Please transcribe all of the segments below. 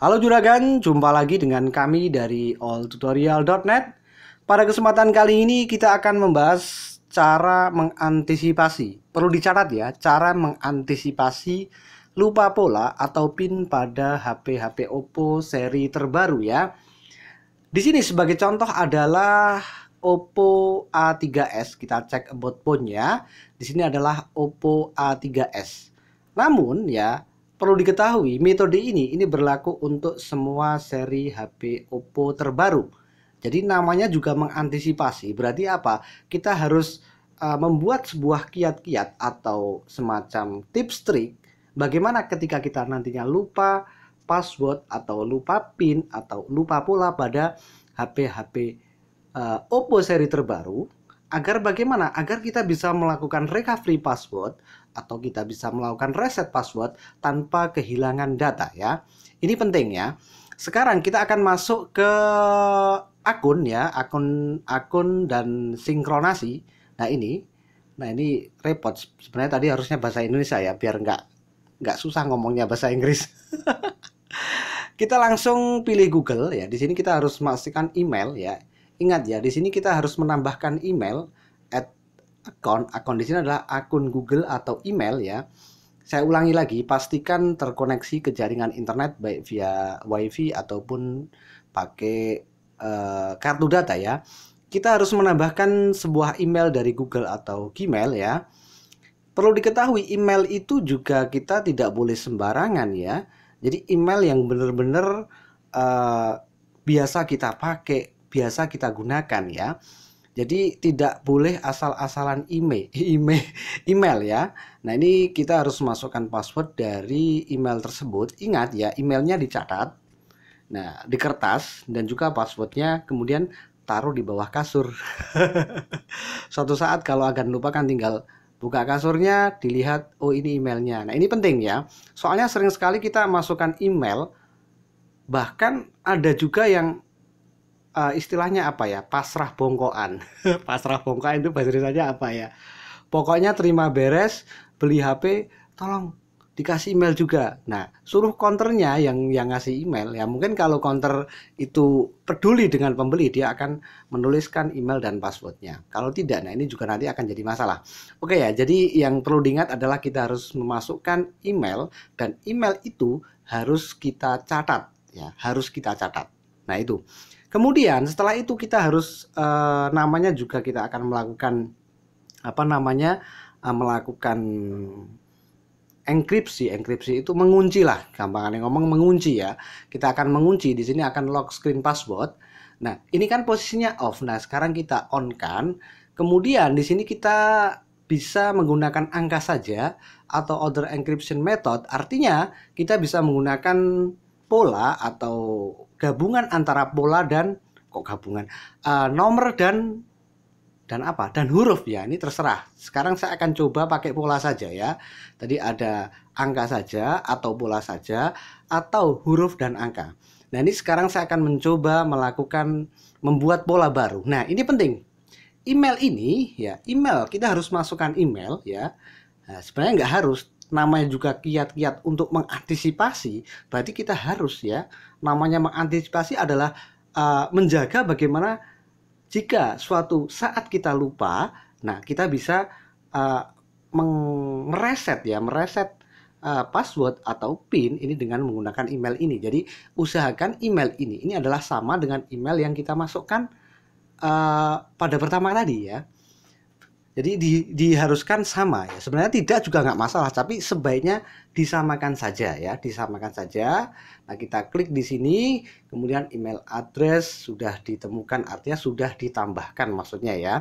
Halo Juragan, jumpa lagi dengan kami dari alltutorial.net. Pada kesempatan kali ini kita akan membahas cara mengantisipasi. Perlu dicatat ya, cara mengantisipasi lupa pola atau PIN pada HP-HP Oppo seri terbaru ya. Di sini sebagai contoh adalah Oppo A3s. Kita cek about phone ya. Di sini adalah Oppo A3s. Namun ya, Perlu diketahui, metode ini ini berlaku untuk semua seri HP Oppo terbaru. Jadi namanya juga mengantisipasi. Berarti apa? Kita harus uh, membuat sebuah kiat-kiat atau semacam tips trik bagaimana ketika kita nantinya lupa password atau lupa PIN atau lupa pula pada HP-HP uh, eh, Oppo seri terbaru agar bagaimana? Agar kita bisa melakukan recovery password atau kita bisa melakukan reset password tanpa kehilangan data ya. Ini penting ya. Sekarang kita akan masuk ke akun ya, akun akun dan sinkronasi. Nah ini, nah ini repot. Sebenarnya tadi harusnya bahasa Indonesia ya, biar nggak nggak susah ngomongnya bahasa Inggris. kita langsung pilih Google ya. Di sini kita harus memastikan email ya Ingat ya, di sini kita harus menambahkan email at account. Account di sini adalah akun Google atau email ya. Saya ulangi lagi, pastikan terkoneksi ke jaringan internet baik via WiFi ataupun pakai uh, kartu data ya. Kita harus menambahkan sebuah email dari Google atau Gmail ya. Perlu diketahui email itu juga kita tidak boleh sembarangan ya. Jadi email yang benar-benar uh, biasa kita pakai biasa kita gunakan ya. Jadi tidak boleh asal-asalan email, email, email ya. Nah ini kita harus masukkan password dari email tersebut. Ingat ya, emailnya dicatat, nah di kertas dan juga passwordnya kemudian taruh di bawah kasur. Suatu saat kalau lupa kan tinggal buka kasurnya, dilihat oh ini emailnya. Nah ini penting ya. Soalnya sering sekali kita masukkan email, bahkan ada juga yang uh, istilahnya apa ya pasrah bongkoan pasrah bongkoan itu bahasa Indonesia apa ya pokoknya terima beres beli HP tolong dikasih email juga nah suruh konternya yang yang ngasih email ya mungkin kalau konter itu peduli dengan pembeli dia akan menuliskan email dan passwordnya kalau tidak nah ini juga nanti akan jadi masalah oke ya jadi yang perlu diingat adalah kita harus memasukkan email dan email itu harus kita catat ya harus kita catat nah itu Kemudian setelah itu kita harus uh, namanya juga kita akan melakukan apa namanya uh, melakukan enkripsi. Enkripsi itu mengunci lah, gampangannya ngomong mengunci ya. Kita akan mengunci di sini akan lock screen password. Nah, ini kan posisinya off. Nah, sekarang kita on kan. Kemudian di sini kita bisa menggunakan angka saja atau order encryption method. Artinya, kita bisa menggunakan pola atau gabungan antara pola dan kok gabungan uh, nomor dan dan apa dan huruf ya ini terserah sekarang saya akan coba pakai pola saja ya tadi ada angka saja atau pola saja atau huruf dan angka nah ini sekarang saya akan mencoba melakukan membuat pola baru nah ini penting email ini ya email kita harus masukkan email ya nah, sebenarnya nggak harus namanya juga kiat-kiat untuk mengantisipasi, berarti kita harus ya namanya mengantisipasi adalah uh, menjaga bagaimana jika suatu saat kita lupa, nah kita bisa uh, eh, mereset ya, mereset eh, password atau PIN ini dengan menggunakan email ini. Jadi usahakan email ini ini adalah sama dengan email yang kita masukkan uh, pada pertama tadi ya. Jadi di, diharuskan sama ya. Sebenarnya tidak juga nggak masalah, tapi sebaiknya disamakan saja ya, disamakan saja. Nah kita klik di sini, kemudian email address sudah ditemukan, artinya sudah ditambahkan maksudnya ya.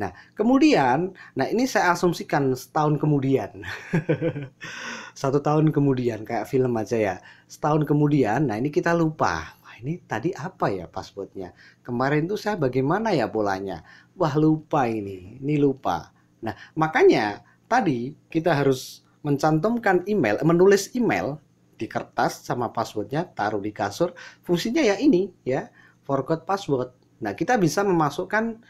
Nah kemudian, nah ini saya asumsikan setahun kemudian, satu tahun kemudian kayak film aja ya, setahun kemudian. Nah ini kita lupa ini tadi apa ya passwordnya? Kemarin tuh saya bagaimana ya polanya? Wah lupa ini, ini lupa. Nah makanya tadi kita harus mencantumkan email, menulis email di kertas sama passwordnya taruh di kasur. Fungsinya ya ini ya, forgot password. Nah kita bisa memasukkan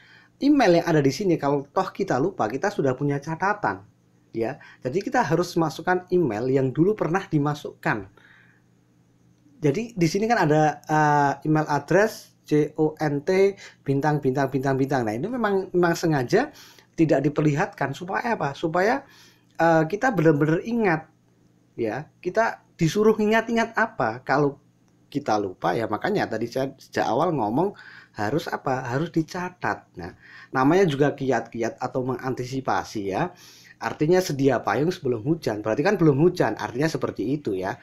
email yang ada di sini kalau toh kita lupa kita sudah punya catatan ya. Jadi kita harus masukkan email yang dulu pernah dimasukkan jadi di sini kan ada uh, email address o n t bintang bintang bintang bintang. Nah, ini memang memang sengaja tidak diperlihatkan supaya apa? Supaya uh, kita benar-benar ingat ya. Kita disuruh ingat-ingat apa? Kalau kita lupa ya makanya tadi saya sejak awal ngomong harus apa? Harus dicatat. Nah, namanya juga kiat-kiat atau mengantisipasi ya. Artinya sedia payung sebelum hujan. Berarti kan belum hujan, artinya seperti itu ya.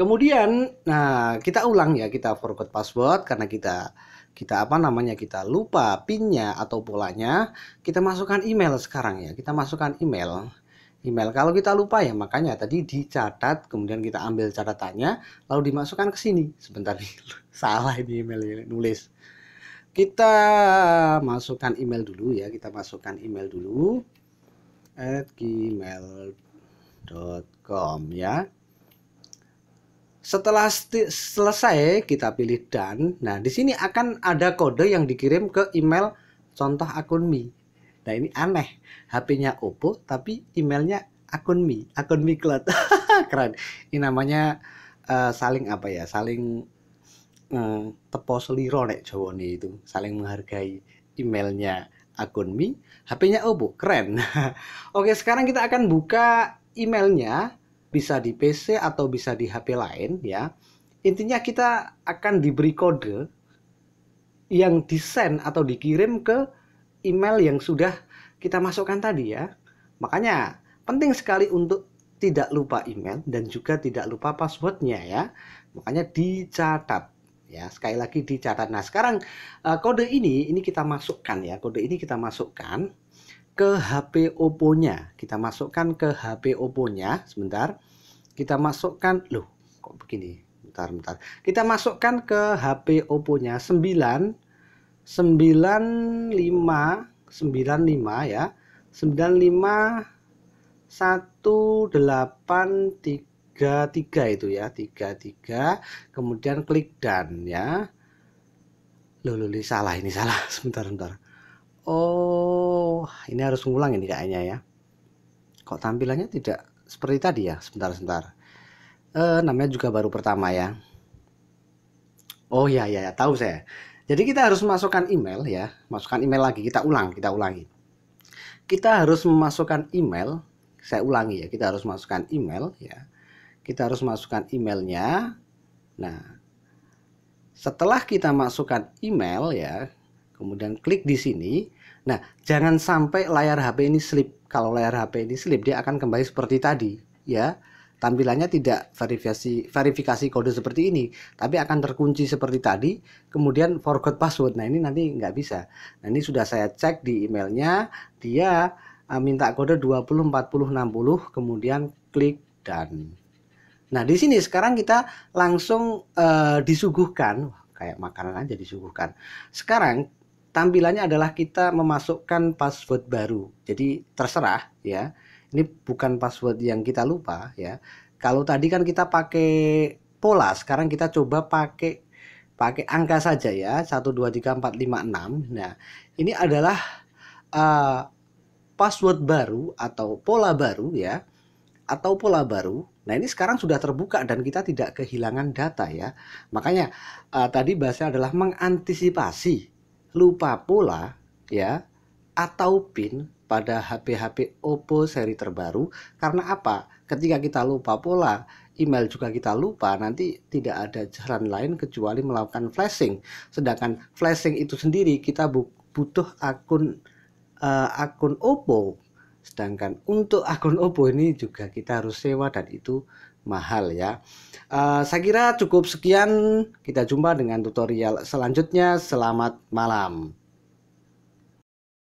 Kemudian, nah kita ulang ya, kita forgot password karena kita kita apa namanya kita lupa pinnya atau polanya. Kita masukkan email sekarang ya, kita masukkan email. Email kalau kita lupa ya makanya tadi dicatat kemudian kita ambil catatannya lalu dimasukkan ke sini. Sebentar nih, salah ini email ini nulis. Kita masukkan email dulu ya, kita masukkan email dulu at gmail.com ya setelah selesai kita pilih done. Nah, di sini akan ada kode yang dikirim ke email contoh akun Mi. Nah, ini aneh. HP-nya Oppo tapi emailnya akun Mi, akun Mi Cloud. Keren. Ini namanya uh, saling apa ya? Saling uh, eh, tepos seliro nek Jawa itu, saling menghargai emailnya akun Mi, HP-nya Oppo. Keren. Oke, sekarang kita akan buka emailnya bisa di PC atau bisa di HP lain ya. Intinya kita akan diberi kode yang desain atau dikirim ke email yang sudah kita masukkan tadi ya. Makanya penting sekali untuk tidak lupa email dan juga tidak lupa passwordnya ya. Makanya dicatat ya sekali lagi dicatat. Nah sekarang eh, kode ini ini kita masukkan ya kode ini kita masukkan ke HP Oppo-nya. Kita masukkan ke HP Oppo-nya, sebentar. Kita masukkan, loh kok begini, bentar, bentar. Kita masukkan ke HP Oppo-nya 9, 95, 95 ya. 95 1833 itu ya 33 kemudian klik dan ya loh, loh, loh salah ini salah sebentar sebentar Oh, ini harus ngulang ini kayaknya ya. Kok tampilannya tidak seperti tadi ya? Sebentar, sebentar. E, namanya juga baru pertama ya. Oh ya, ya, ya, tahu saya. Jadi kita harus memasukkan email ya. Masukkan email lagi. Kita ulang, kita ulangi. Kita harus memasukkan email. Saya ulangi ya. Kita harus masukkan email ya. Kita harus masukkan emailnya. Nah, setelah kita masukkan email ya, Kemudian klik di sini. Nah, jangan sampai layar HP ini slip. Kalau layar HP ini slip, dia akan kembali seperti tadi, ya. Tampilannya tidak verifikasi verifikasi kode seperti ini, tapi akan terkunci seperti tadi. Kemudian forgot password. Nah, ini nanti nggak bisa. Nah, ini sudah saya cek di emailnya, dia eh, minta kode 204060 kemudian klik dan nah di sini sekarang kita langsung uh, disuguhkan kayak makanan aja disuguhkan sekarang tampilannya adalah kita memasukkan password baru. Jadi terserah ya. Ini bukan password yang kita lupa ya. Kalau tadi kan kita pakai pola, sekarang kita coba pakai pakai angka saja ya. 1 2 3 4 5 6. Nah, ini adalah uh, password baru atau pola baru ya. Atau pola baru. Nah, ini sekarang sudah terbuka dan kita tidak kehilangan data ya. Makanya uh, tadi bahasanya adalah mengantisipasi Lupa pula ya atau PIN pada HP-HP Oppo seri terbaru karena apa? Ketika kita lupa pula email juga kita lupa, nanti tidak ada jalan lain kecuali melakukan flashing. Sedangkan flashing itu sendiri kita butuh akun uh, akun Oppo. Sedangkan untuk akun Oppo ini juga kita harus sewa dan itu mahal ya. Uh, saya kira cukup sekian. Kita jumpa dengan tutorial selanjutnya. Selamat malam.